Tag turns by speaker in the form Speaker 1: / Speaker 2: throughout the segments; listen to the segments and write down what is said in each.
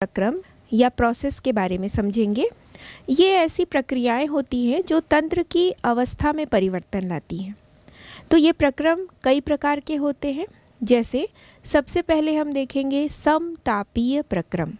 Speaker 1: प्रक्रम या प्रोसेस के बारे में समझेंगे ये ऐसी प्रक्रियाएं होती हैं जो तंत्र की अवस्था में परिवर्तन लाती हैं तो ये प्रक्रम कई प्रकार के होते हैं जैसे सबसे पहले हम देखेंगे समतापीय प्रक्रम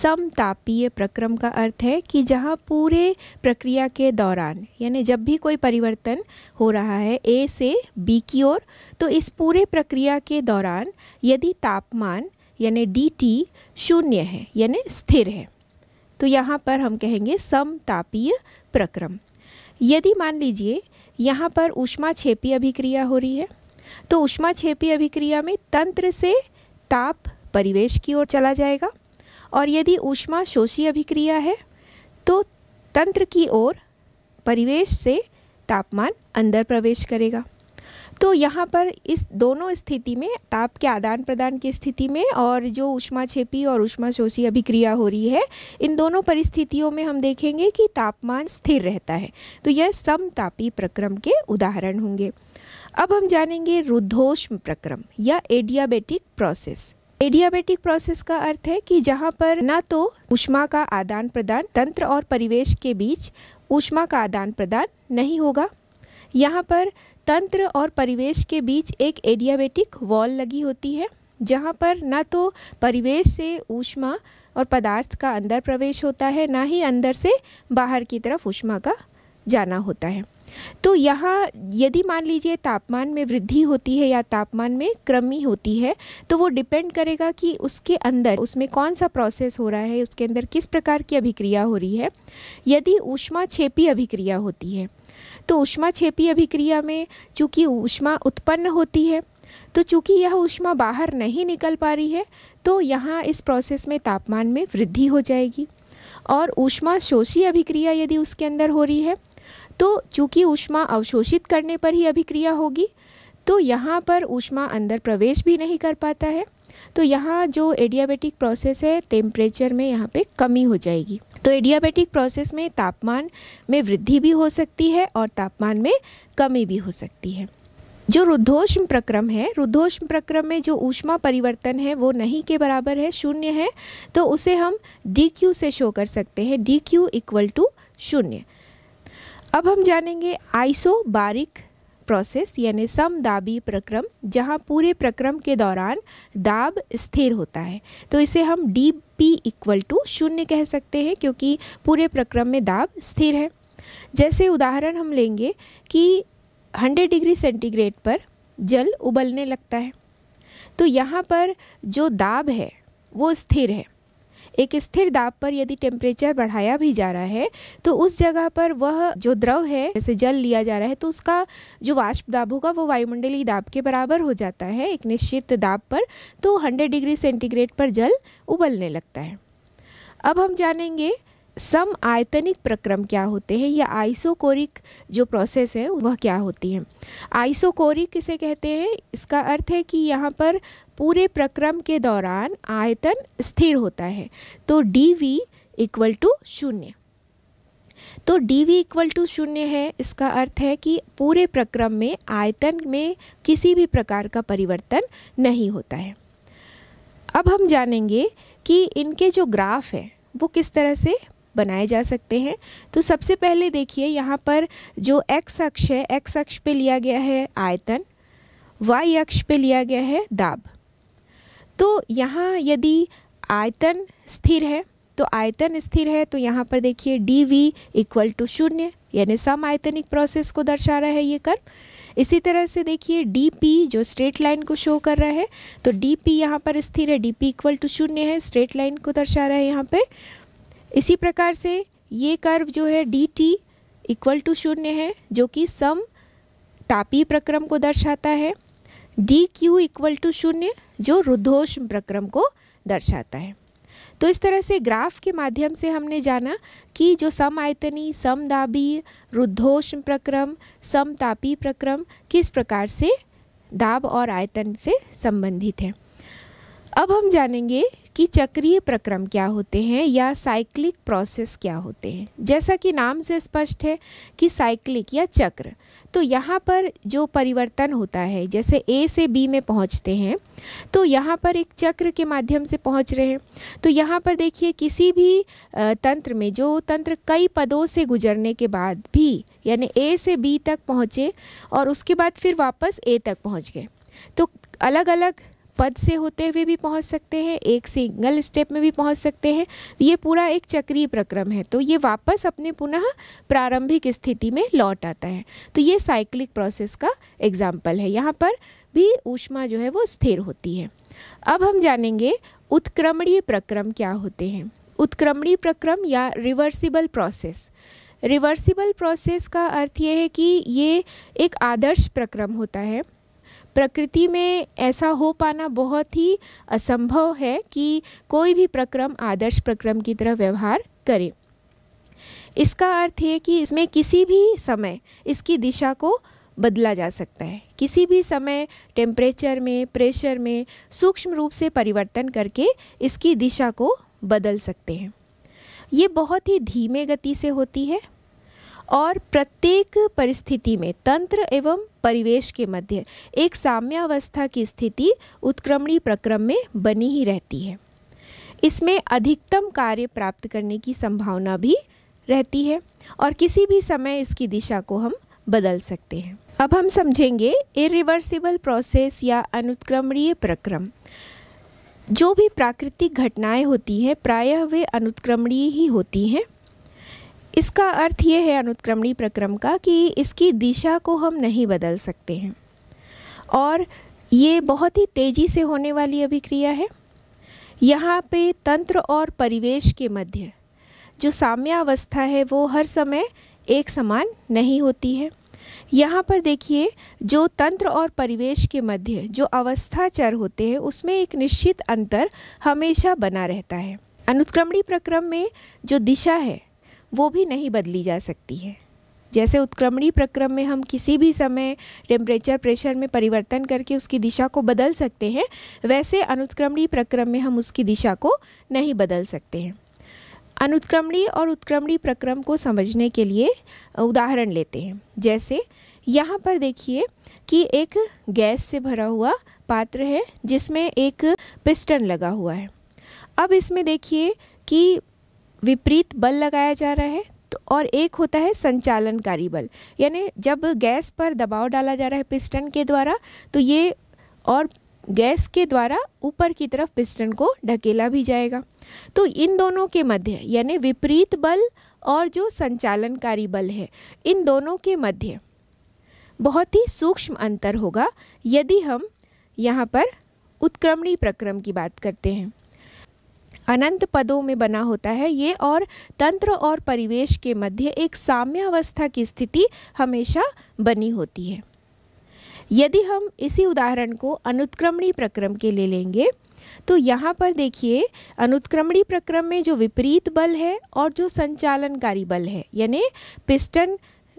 Speaker 1: समतापीय प्रक्रम का अर्थ है कि जहाँ पूरे प्रक्रिया के दौरान यानी जब भी कोई परिवर्तन हो रहा है ए से बी की ओर तो इस पूरे प्रक्रिया के दौरान यदि तापमान यानी डी टी शून्य है यानी स्थिर है तो यहाँ पर हम कहेंगे समतापीय प्रक्रम यदि मान लीजिए यहाँ पर उष्मा छेपी अभिक्रिया हो रही है तो उष्मा छेपी अभिक्रिया में तंत्र से ताप परिवेश की ओर चला जाएगा और यदि ऊष्मा शोषी अभिक्रिया है तो तंत्र की ओर परिवेश से तापमान अंदर प्रवेश करेगा तो यहाँ पर इस दोनों स्थिति में ताप के आदान प्रदान की स्थिति में और जो उष्मा छेपी और उष्मा शोषी अभिक्रिया हो रही है इन दोनों परिस्थितियों में हम देखेंगे कि तापमान स्थिर रहता है तो यह समतापी प्रक्रम के उदाहरण होंगे अब हम जानेंगे रुद्धोष्म प्रक्रम या एडियाबेटिक प्रोसेस एडियाबेटिक प्रोसेस का अर्थ है कि जहाँ पर न तो उष्मा का आदान प्रदान तंत्र और परिवेश के बीच उष्मा का आदान प्रदान नहीं होगा यहाँ पर तंत्र और परिवेश के बीच एक एडियाबेटिक वॉल लगी होती है जहाँ पर ना तो परिवेश से ऊष्मा और पदार्थ का अंदर प्रवेश होता है ना ही अंदर से बाहर की तरफ ऊष्मा का जाना होता है तो यहाँ यदि मान लीजिए तापमान में वृद्धि होती है या तापमान में क्रमी होती है तो वो डिपेंड करेगा कि उसके अंदर उसमें कौन सा प्रोसेस हो रहा है उसके अंदर किस प्रकार की अभिक्रिया हो रही है यदि ऊष्मा छेपी अभिक्रिया होती है तो ऊष्मा छेपी अभिक्रिया में चूँकि ऊष्मा उत्पन्न होती है तो चूँकि यह ऊष्मा बाहर नहीं निकल पा रही है तो यहाँ इस प्रोसेस में तापमान में वृद्धि हो जाएगी और ऊष्मा शोषी अभिक्रिया यदि उसके अंदर हो रही है तो चूँकि ऊष्मा अवशोषित करने पर ही अभिक्रिया होगी तो यहाँ पर ऊष्मा अंदर प्रवेश भी नहीं कर पाता है तो यहाँ जो एडियाबेटिक प्रोसेस है टेम्परेचर में यहाँ पे कमी हो जाएगी तो एडियाबेटिक प्रोसेस में तापमान में वृद्धि भी हो सकती है और तापमान में कमी भी हो सकती है जो रुद्धोष्म प्रक्रम है रुद्धोष्म प्रक्रम में जो ऊष्मा परिवर्तन है वो नहीं के बराबर है शून्य है तो उसे हम डी क्यू से शो कर सकते हैं डी क्यू इक्वल टू शून्य अब हम जानेंगे आइसो बारिक प्रोसेस यानी सम दाबी प्रक्रम जहाँ पूरे प्रक्रम के दौरान दाब स्थिर होता है तो इसे हम डी पी इक्वल टू शून्य कह सकते हैं क्योंकि पूरे प्रक्रम में दाब स्थिर है जैसे उदाहरण हम लेंगे कि 100 डिग्री सेंटीग्रेड पर जल उबलने लगता है तो यहाँ पर जो दाब है वो स्थिर है एक स्थिर दाब पर यदि टेम्परेचर बढ़ाया भी जा रहा है तो उस जगह पर वह जो द्रव है जैसे जल लिया जा रहा है तो उसका जो वाष्प दाब होगा वो वायुमंडलीय दाब के बराबर हो जाता है एक निश्चित दाब पर तो 100 डिग्री सेंटीग्रेड पर जल उबलने लगता है अब हम जानेंगे सम आयतनिक प्रक्रम क्या होते हैं या आइसोकोरिक जो प्रोसेस है वह क्या होती है आइसोकोरिक किसे कहते हैं इसका अर्थ है कि यहाँ पर पूरे प्रक्रम के दौरान आयतन स्थिर होता है तो डी वी इक्वल टू शून्य तो डी वी इक्वल टू शून्य है इसका अर्थ है कि पूरे प्रक्रम में आयतन में किसी भी प्रकार का परिवर्तन नहीं होता है अब हम जानेंगे कि इनके जो ग्राफ हैं वो किस तरह से बनाए जा सकते हैं तो सबसे पहले देखिए यहाँ पर जो एक्स अक्ष है एक्स अक्ष पे लिया गया है आयतन वाई अक्ष पे लिया गया है दाब तो यहाँ यदि आयतन स्थिर है तो आयतन स्थिर है तो यहाँ पर देखिए डी वी इक्वल टू शून्य यानी सम आयतनिक प्रोसेस को दर्शा रहा है ये कर्व इसी तरह से देखिए डी पी जो स्ट्रेट लाइन को शो कर रहा है तो डी पी यहाँ पर स्थिर है डी पी इक्वल टू शून्य है स्ट्रेट लाइन को दर्शा रहा है यहाँ पे इसी प्रकार से ये कर्व जो है डी टी इक्वल टू शून्य है जो कि सम तापी प्रक्रम को दर्शाता है डी क्यू इक्वल टू शून्य जो रुद्धोष्म प्रक्रम को दर्शाता है तो इस तरह से ग्राफ के माध्यम से हमने जाना कि जो सम आयतनी समदाबी रुद्धोष्म प्रक्रम समतापी प्रक्रम किस प्रकार से दाब और आयतन से संबंधित है अब हम जानेंगे कि चक्रीय प्रक्रम क्या होते हैं या साइक्लिक प्रोसेस क्या होते हैं जैसा कि नाम से स्पष्ट है कि साइक्लिक या चक्र तो यहाँ पर जो परिवर्तन होता है जैसे ए से बी में पहुँचते हैं तो यहाँ पर एक चक्र के माध्यम से पहुँच रहे हैं तो यहाँ पर देखिए किसी भी तंत्र में जो तंत्र कई पदों से गुजरने के बाद भी यानी ए से बी तक पहुँचे और उसके बाद फिर वापस ए तक पहुँच गए तो अलग अलग पद से होते हुए भी पहुंच सकते हैं एक सिंगल स्टेप में भी पहुंच सकते हैं ये पूरा एक चक्रीय प्रक्रम है तो ये वापस अपने पुनः प्रारंभिक स्थिति में लौट आता है तो ये साइक्लिक प्रोसेस का एग्जाम्पल है यहाँ पर भी ऊष्मा जो है वो स्थिर होती है अब हम जानेंगे उत्क्रमणीय प्रक्रम क्या होते हैं उत्क्रमणीय प्रक्रम या रिवर्सिबल प्रोसेस रिवर्सिबल प्रोसेस का अर्थ ये है कि ये एक आदर्श प्रक्रम होता है प्रकृति में ऐसा हो पाना बहुत ही असंभव है कि कोई भी प्रक्रम आदर्श प्रक्रम की तरह व्यवहार करे इसका अर्थ है कि इसमें किसी भी समय इसकी दिशा को बदला जा सकता है किसी भी समय टेम्परेचर में प्रेशर में सूक्ष्म रूप से परिवर्तन करके इसकी दिशा को बदल सकते हैं ये बहुत ही धीमे गति से होती है और प्रत्येक परिस्थिति में तंत्र एवं परिवेश के मध्य एक साम्यावस्था की स्थिति उत्क्रमणी प्रक्रम में बनी ही रहती है इसमें अधिकतम कार्य प्राप्त करने की संभावना भी रहती है और किसी भी समय इसकी दिशा को हम बदल सकते हैं अब हम समझेंगे इरिवर्सिबल प्रोसेस या अनुत्क्रमणीय प्रक्रम जो भी प्राकृतिक घटनाएं होती हैं प्रायः वे अनुत्क्रमणीय ही होती हैं इसका अर्थ ये है अनुत्क्रमणी प्रक्रम का कि इसकी दिशा को हम नहीं बदल सकते हैं और ये बहुत ही तेज़ी से होने वाली अभिक्रिया है यहाँ पे तंत्र और परिवेश के मध्य जो साम्यावस्था है वो हर समय एक समान नहीं होती है यहाँ पर देखिए जो तंत्र और परिवेश के मध्य जो अवस्था चर होते हैं उसमें एक निश्चित अंतर हमेशा बना रहता है अनुत्क्रमणी प्रक्रम में जो दिशा है वो भी नहीं बदली जा सकती है जैसे उत्क्रमणीय प्रक्रम में हम किसी भी समय टेम्परेचर प्रेशर में परिवर्तन करके उसकी दिशा को बदल सकते हैं वैसे अनुत्क्रमणीय प्रक्रम में हम उसकी दिशा को नहीं बदल सकते हैं अनुत्क्रमणीय और उत्क्रमणीय प्रक्रम को समझने के लिए उदाहरण लेते हैं जैसे यहाँ पर देखिए कि एक गैस से भरा हुआ पात्र है जिसमें एक पिस्टन लगा हुआ है अब इसमें देखिए कि विपरीत बल लगाया जा रहा है तो और एक होता है संचालनकारी बल यानी जब गैस पर दबाव डाला जा रहा है पिस्टन के द्वारा तो ये और गैस के द्वारा ऊपर की तरफ पिस्टन को ढकेला भी जाएगा तो इन दोनों के मध्य यानी विपरीत बल और जो संचालनकारी बल है इन दोनों के मध्य बहुत ही सूक्ष्म अंतर होगा यदि हम यहाँ पर उत्क्रमणी प्रक्रम की बात करते हैं अनंत पदों में बना होता है ये और तंत्र और परिवेश के मध्य एक साम्यावस्था की स्थिति हमेशा बनी होती है यदि हम इसी उदाहरण को अनुत्क्रमणी प्रक्रम के ले लेंगे तो यहाँ पर देखिए अनुत्क्रमणी प्रक्रम में जो विपरीत बल है और जो संचालनकारी बल है यानी पिस्टन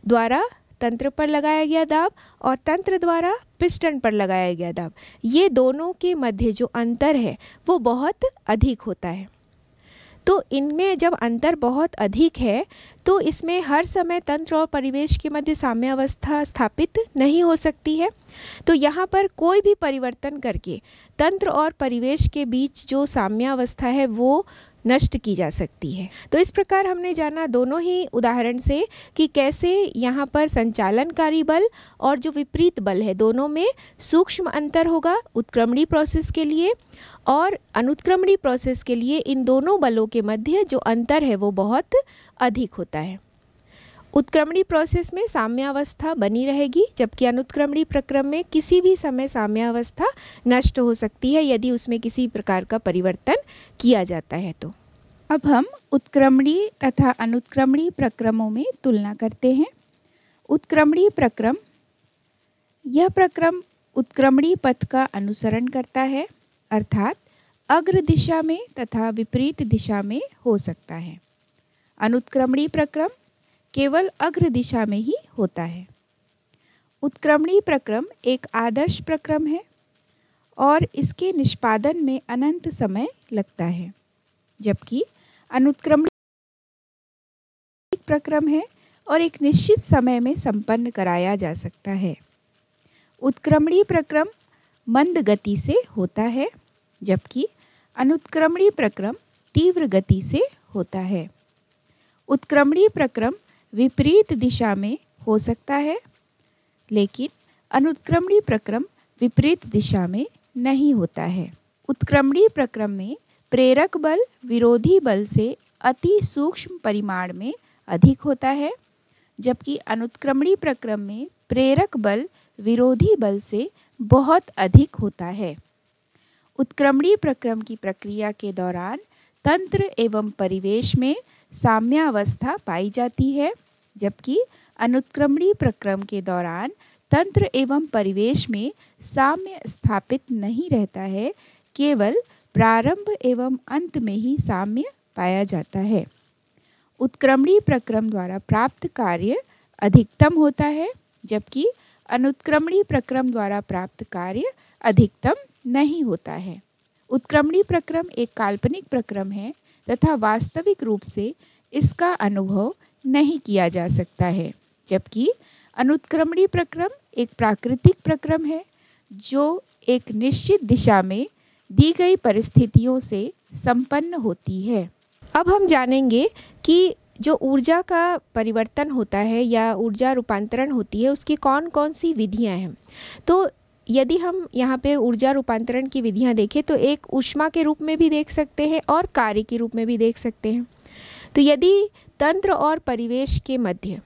Speaker 1: द्वारा तंत्र पर लगाया गया दाब और तंत्र द्वारा पिस्टन पर लगाया गया दाब ये दोनों के मध्य जो अंतर है वो बहुत अधिक होता है तो इनमें जब अंतर बहुत अधिक है तो इसमें हर समय तंत्र और परिवेश के मध्य साम्यावस्था स्थापित नहीं हो सकती है तो यहाँ पर कोई भी परिवर्तन करके तंत्र और परिवेश के बीच जो साम्यावस्था है वो नष्ट की जा सकती है तो इस प्रकार हमने जाना दोनों ही उदाहरण से कि कैसे यहाँ पर संचालनकारी बल और जो विपरीत बल है दोनों में सूक्ष्म अंतर होगा उत्क्रमणी प्रोसेस के लिए और अनुत्क्रमणी प्रोसेस के लिए इन दोनों बलों के मध्य जो अंतर है वो बहुत अधिक होता है उत्क्रमणी प्रोसेस में साम्यावस्था बनी रहेगी जबकि अनुत्क्रमणी प्रक्रम में किसी भी समय साम्यावस्था नष्ट हो सकती है यदि उसमें किसी प्रकार का परिवर्तन किया जाता है तो अब हम उत्क्रमणीय तथा अनुत्क्रमणीय प्रक्रमों में तुलना करते हैं उत्क्रमणीय प्रक्रम यह प्रक्रम उत्क्रमणीय पथ का अनुसरण करता है अर्थात अग्र दिशा में तथा विपरीत दिशा में हो सकता है अनुत्क्रमणीय प्रक्रम केवल अग्र दिशा में ही होता है उत्क्रमणीय प्रक्रम एक आदर्श प्रक्रम है और इसके निष्पादन में अनंत समय लगता है जबकि अनुत्क्रमणीय प्रक्रम है और एक निश्चित समय में संपन्न कराया जा सकता है उत्क्रमणीय प्रक्रम मंद गति से होता है जबकि अनुत्क्रमणीय प्रक्रम तीव्र गति से होता है उत्क्रमणीय प्रक्रम विपरीत दिशा में हो सकता है लेकिन अनुत्क्रमणीय प्रक्रम विपरीत दिशा में नहीं होता है उत्क्रमणीय प्रक्रम में प्रेरक बल विरोधी बल से अति सूक्ष्म परिमाण में अधिक होता है जबकि अनुत्क्रमणी प्रक्रम में प्रेरक बल विरोधी बल से बहुत अधिक होता है उत्क्रमणीय प्रक्रम की प्रक्रिया के दौरान तंत्र एवं परिवेश में साम्यावस्था पाई जाती है जबकि अनुत्क्रमणीय प्रक्रम के दौरान तंत्र एवं परिवेश में साम्य स्थापित नहीं रहता है केवल प्रारंभ एवं अंत में ही साम्य पाया जाता है उत्क्रमणीय प्रक्रम द्वारा प्राप्त कार्य अधिकतम होता है जबकि अनुत्क्रमणीय प्रक्रम द्वारा प्राप्त कार्य अधिकतम नहीं होता है उत्क्रमणीय प्रक्रम एक काल्पनिक प्रक्रम है तथा वास्तविक रूप से इसका अनुभव नहीं किया जा सकता है जबकि अनुत्क्रमणी प्रक्रम एक प्राकृतिक प्रक्रम है जो एक निश्चित दिशा में दी गई परिस्थितियों से संपन्न होती है अब हम जानेंगे कि जो ऊर्जा का परिवर्तन होता है या ऊर्जा रूपांतरण होती है उसकी कौन कौन सी विधियां हैं तो यदि हम यहाँ पे ऊर्जा रूपांतरण की विधियाँ देखें तो एक ऊष्मा के रूप में भी देख सकते हैं और कार्य के रूप में भी देख सकते हैं तो यदि तंत्र और परिवेश के मध्य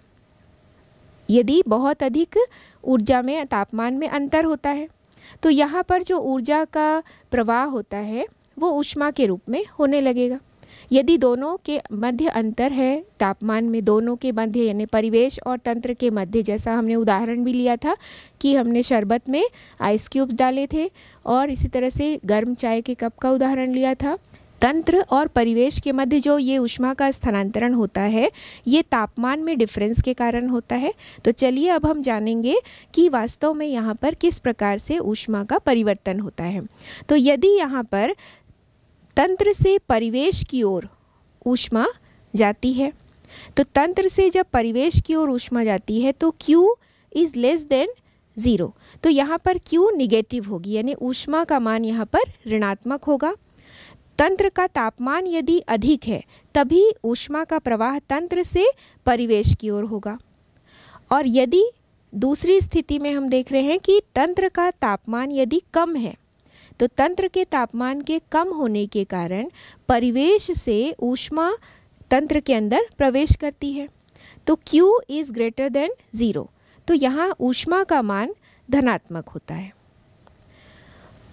Speaker 1: यदि बहुत अधिक ऊर्जा में तापमान में अंतर होता है तो यहाँ पर जो ऊर्जा का प्रवाह होता है वो ऊष्मा के रूप में होने लगेगा यदि दोनों के मध्य अंतर है तापमान में दोनों के मध्य यानी परिवेश और तंत्र के मध्य जैसा हमने उदाहरण भी लिया था कि हमने शरबत में आइस क्यूब्स डाले थे और इसी तरह से गर्म चाय के कप का उदाहरण लिया था तंत्र और परिवेश के मध्य जो ये उष्मा का स्थानांतरण होता है ये तापमान में डिफरेंस के कारण होता है तो चलिए अब हम जानेंगे कि वास्तव में यहाँ पर किस प्रकार से ऊष्मा का परिवर्तन होता है तो यदि यहाँ पर तंत्र से परिवेश की ओर ऊष्मा जाती है तो तंत्र से जब परिवेश की ओर ऊष्मा जाती है तो Q is less than zero तो यहाँ पर Q निगेटिव होगी यानी ऊष्मा का मान यहाँ पर ऋणात्मक होगा तंत्र का तापमान यदि अधिक है तभी ऊष्मा का प्रवाह तंत्र से परिवेश की ओर होगा और यदि दूसरी स्थिति में हम देख रहे हैं कि तंत्र का तापमान यदि कम है तो तंत्र के तापमान के कम होने के कारण परिवेश से ऊष्मा तंत्र के अंदर प्रवेश करती है तो Q is greater than zero तो यहाँ ऊष्मा का मान धनात्मक होता है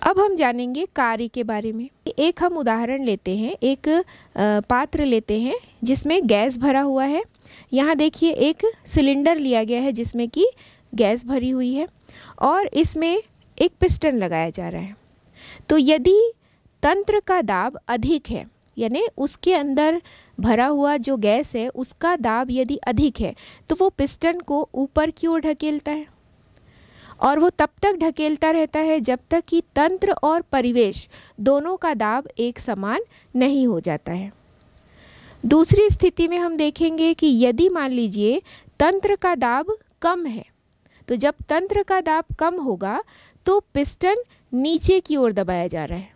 Speaker 1: अब हम जानेंगे कार्य के बारे में एक हम उदाहरण लेते हैं एक पात्र लेते हैं जिसमें गैस भरा हुआ है यहाँ देखिए एक सिलेंडर लिया गया है जिसमें कि गैस भरी हुई है और इसमें एक पिस्टन लगाया जा रहा है तो यदि तंत्र का दाब अधिक है यानी उसके अंदर भरा हुआ जो गैस है उसका दाब यदि अधिक है तो वो पिस्टन को ऊपर की ओर ढकेलता है और वो तब तक ढकेलता रहता है जब तक कि तंत्र और परिवेश दोनों का दाब एक समान नहीं हो जाता है दूसरी स्थिति में हम देखेंगे कि यदि मान लीजिए तंत्र का दाब कम है तो जब तंत्र का दाब कम होगा तो पिस्टन नीचे की ओर दबाया जा रहा है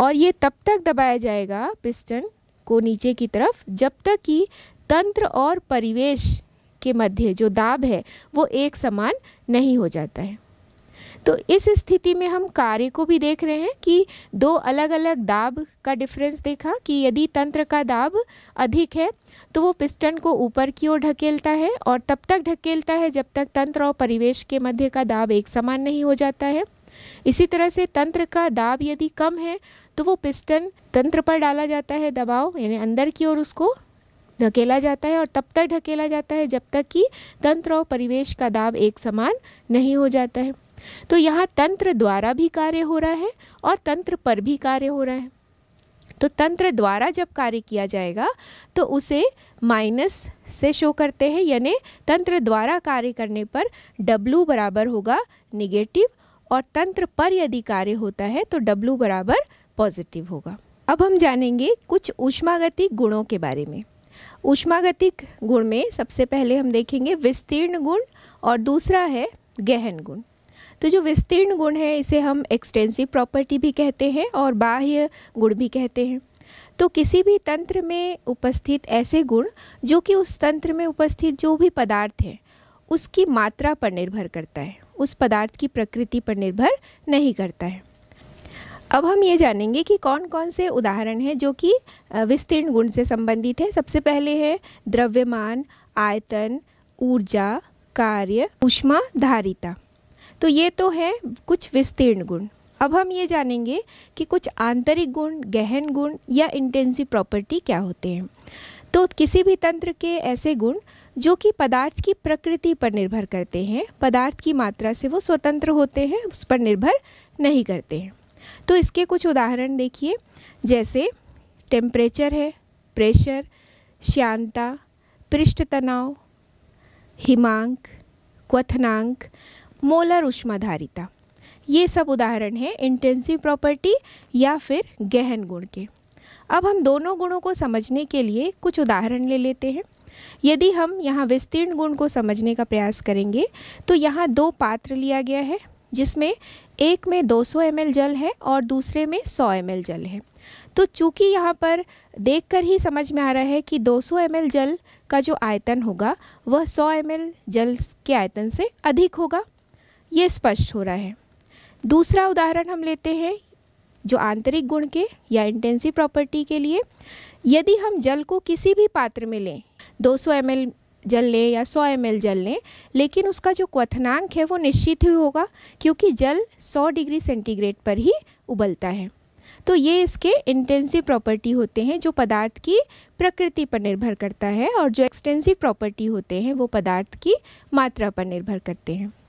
Speaker 1: और ये तब तक दबाया जाएगा पिस्टन को नीचे की तरफ जब तक कि तंत्र और परिवेश के मध्य जो दाब है वो एक समान नहीं हो जाता है तो इस स्थिति में हम कार्य को भी देख रहे हैं कि दो अलग अलग दाब का डिफरेंस देखा कि यदि तंत्र का दाब अधिक है तो वो पिस्टन को ऊपर की ओर ढकेलता है और तब तक ढकेलता है जब तक तंत्र और परिवेश के मध्य का दाब एक समान नहीं हो जाता है इसी तरह से तंत्र का दाब यदि कम है तो वो पिस्टन तंत्र पर डाला जाता है दबाव यानी अंदर की ओर उसको ढकेला जाता है और तब तक ढकेला जाता है जब तक कि तंत्र और परिवेश का दाब एक समान नहीं हो जाता है तो यहाँ तंत्र द्वारा भी कार्य हो रहा है और तंत्र पर भी कार्य हो रहा है तो तंत्र द्वारा जब कार्य किया जाएगा तो उसे माइनस से शो करते हैं यानी तंत्र द्वारा कार्य करने पर W बराबर होगा निगेटिव और तंत्र पर यदि कार्य होता है तो W बराबर पॉजिटिव होगा अब हम जानेंगे कुछ ऊष्मागतिक गुणों के बारे में ऊष्मागतिक गुण में सबसे पहले हम देखेंगे विस्तीर्ण गुण और दूसरा है गहन गुण तो जो विस्तीर्ण गुण है इसे हम एक्सटेंसिव प्रॉपर्टी भी कहते हैं और बाह्य गुण भी कहते हैं तो किसी भी तंत्र में उपस्थित ऐसे गुण जो कि उस तंत्र में उपस्थित जो भी पदार्थ हैं उसकी मात्रा पर निर्भर करता है उस पदार्थ की प्रकृति पर निर्भर नहीं करता है अब हम ये जानेंगे कि कौन कौन से उदाहरण हैं जो कि विस्तीर्ण गुण से संबंधित है सबसे पहले है द्रव्यमान आयतन ऊर्जा कार्य ऊष्मा धारिता तो ये तो है कुछ विस्तीर्ण गुण अब हम ये जानेंगे कि कुछ आंतरिक गुण गहन गुण या इंटेंसिव प्रॉपर्टी क्या होते हैं तो किसी भी तंत्र के ऐसे गुण जो कि पदार्थ की प्रकृति पर निर्भर करते हैं पदार्थ की मात्रा से वो स्वतंत्र होते हैं उस पर निर्भर नहीं करते हैं तो इसके कुछ उदाहरण देखिए जैसे टेम्परेचर है प्रेशर श्यांता पृष्ठ तनाव हिमांक क्वथनांक मोलर उष्माधारिता ये सब उदाहरण हैं इंटेंसिव प्रॉपर्टी या फिर गहन गुण के अब हम दोनों गुणों को समझने के लिए कुछ उदाहरण ले लेते हैं यदि हम यहाँ विस्तीर्ण गुण को समझने का प्रयास करेंगे तो यहाँ दो पात्र लिया गया है जिसमें एक में 200 सौ जल है और दूसरे में 100 सौ जल है तो चूंकि यहाँ पर देखकर ही समझ में आ रहा है कि 200 सौ जल का जो आयतन होगा वह 100 सौ जल के आयतन से अधिक होगा ये स्पष्ट हो रहा है दूसरा उदाहरण हम लेते हैं जो आंतरिक गुण के या इंटेंसिव प्रॉपर्टी के लिए यदि हम जल को किसी भी पात्र में लें 200 एम जल लें या 100 एम जल लें लेकिन उसका जो क्वथनांक है वो निश्चित ही होगा क्योंकि जल 100 डिग्री सेंटीग्रेड पर ही उबलता है तो ये इसके इंटेंसिव प्रॉपर्टी होते हैं जो पदार्थ की प्रकृति पर निर्भर करता है और जो एक्सटेंसिव प्रॉपर्टी होते हैं वो पदार्थ की मात्रा पर निर्भर करते हैं